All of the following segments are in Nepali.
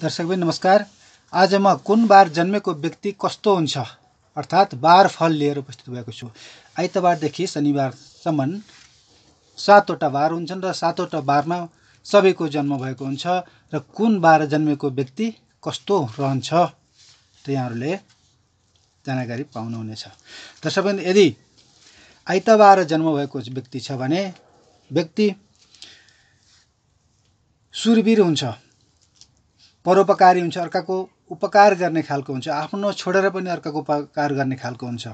दर्शक दर्शकबिन नमस्कार आज म कुन बार जन्मेको व्यक्ति कस्तो हुन्छ अर्थात् बार फल लिएर उपस्थित भएको छु आइतबारदेखि शनिबारसम्म सातवटा बार हुन्छन् र सातवटा बारमा सबैको जन्म भएको हुन्छ र कुन बार जन्मेको व्यक्ति कस्तो रहन्छ त यहाँहरूले जानकारी पाउनुहुनेछ दर्शकबिन यदि आइतबार जन्म भएको व्यक्ति छ भने व्यक्ति सुरवीर हुन्छ परोपकारी हुन्छ अर्काको उपकार गर्ने खालको हुन्छ आफ्नो छोडेर पनि अर्काको उपकार गर्ने खालको हुन्छ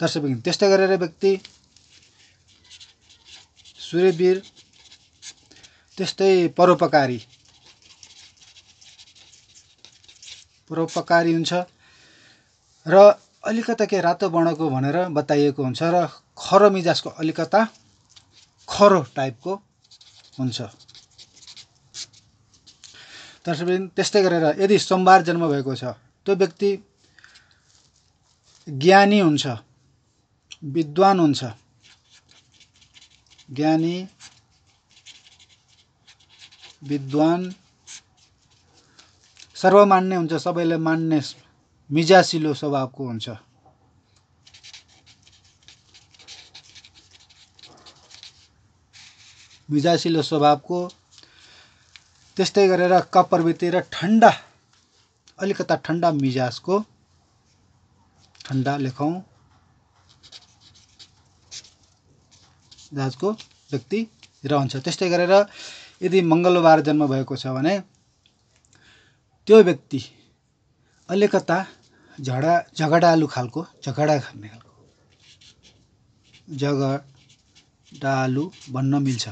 दर्शक त्यस्तै गरेर व्यक्ति सूर्यवीर त्यस्तै परोपकारी परोपकारी हुन्छ र अलिकता के रातो बणको भनेर बताइएको हुन्छ र खरो मिजाजको अलिकता खरो टाइपको हुन्छ त्यसपछि त्यस्तै गरेर यदि सोमबार जन्म भएको छ त्यो व्यक्ति ज्ञानी हुन्छ विद्वान हुन्छ ज्ञानी विद्वान सर्वमान्य हुन्छ सबैले मान्ने मिजासिलो स्वभावको हुन्छ मिजासिलो स्वभावको त्यस्तै गरेर कपर र ठन्डा अलिकता ठन्डा मिजाजको ठन्डा लेखौँ मिजाजको व्यक्ति रहन्छ त्यस्तै गरेर यदि मङ्गलबार जन्म भएको छ भने त्यो व्यक्ति अलिकता झडा झगडालु खालको झगडा खाने खालको झगडालु भन्न मिल्छ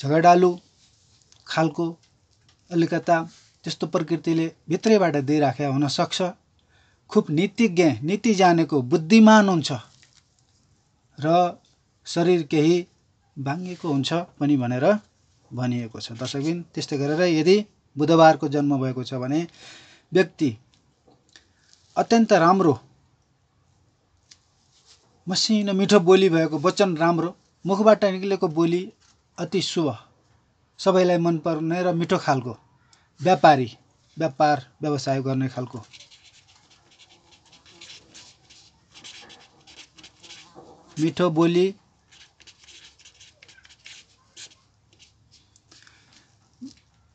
झगडालु खालको अलिकता त्यस्तो प्रकृतिले भित्रैबाट दिइराखेको हुनसक्छ खुब नीतिज्ञ नीति जानेको बुद्धिमान हुन्छ र शरीर केही बाङ्गेको हुन्छ पनि भनेर भनिएको छ दर्शकबिन त्यस्तै गरेर यदि बुधबारको जन्म भएको छ भने व्यक्ति अत्यन्त राम्रो मसिनो मिठो बोली भएको वचन राम्रो मुखबाट निक्लेको बोली अति शुभ सबैलाई मनपर्ने र मिठो खालको व्यापारी व्यापार व्यवसाय गर्ने खालको मिठो बोली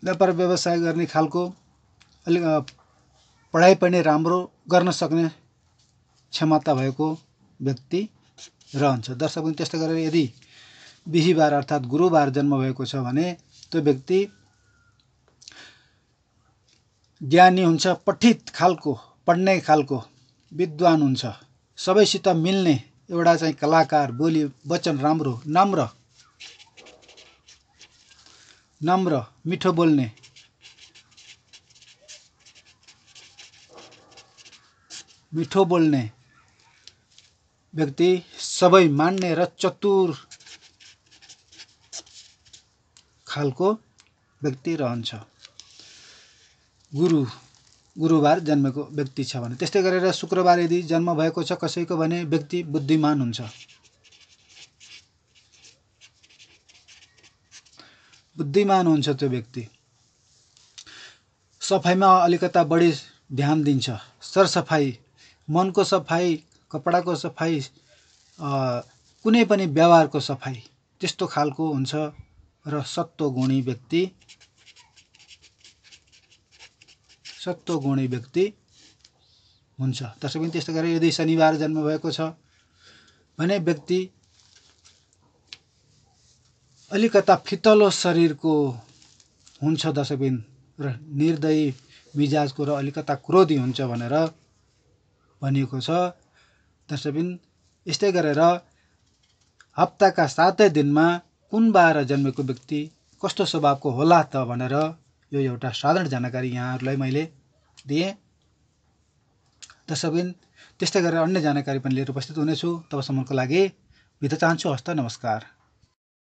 व्यापार व्यवसाय गर्ने खालको अलिक पढाइ पनि राम्रो गर्न सक्ने क्षमता भएको व्यक्ति रहन्छ दर्शक पनि त्यस्तै गरेर यदि बिहिबार अर्थात् गुरुबार जन्म भएको छ भने त्यो व्यक्ति ज्ञानी हुन्छ पठित खालको पढ्ने खालको विद्वान हुन्छ सबैसित मिल्ने एउटा चाहिँ कलाकार बोली वचन राम्रो नम्र नम्र मिठो बोल्ने मिठो बोल्ने व्यक्ति सबै मान्ने र चतुर खालको व्यक्ति रहन्छ गुरु गुरुबार जन्मेको व्यक्ति छ भने त्यस्तै गरेर शुक्रबार यदि जन्म भएको छ कसैको भने व्यक्ति बुद्धिमान हुन्छ बुद्धिमान हुन्छ त्यो व्यक्ति सफाइमा अलिकता बढी ध्यान दिन्छ सरसफाइ मनको सफाइ कपडाको सफाइ कुनै पनि व्यवहारको सफाइ त्यस्तो खालको हुन्छ र सत्वगुणी व्यक्ति सत्वगुणी व्यक्ति हुन्छ त्यसै पनि त्यस्तै गरेर यदि शनिबार जन्म भएको छ भने व्यक्ति अलिकता फितलो शरीरको हुन्छ दसैँबिन र निर्दयी मिजाजको र अलिकता क्रोधी हुन्छ भनेर भनिएको छ दसैँबिन यस्तै गरेर हप्ताका सातै दिनमा कुन बार जन्मेको व्यक्ति कस्तो स्वभावको होला त भनेर यो एउटा साधारण जानकारी यहाँहरूलाई मैले दिएँ त्यसै त्यस्तै गरेर अन्य जानकारी पनि लिएर उपस्थित हुनेछु तबसम्मको लागि बिदा चाहन्छु हस्त नमस्कार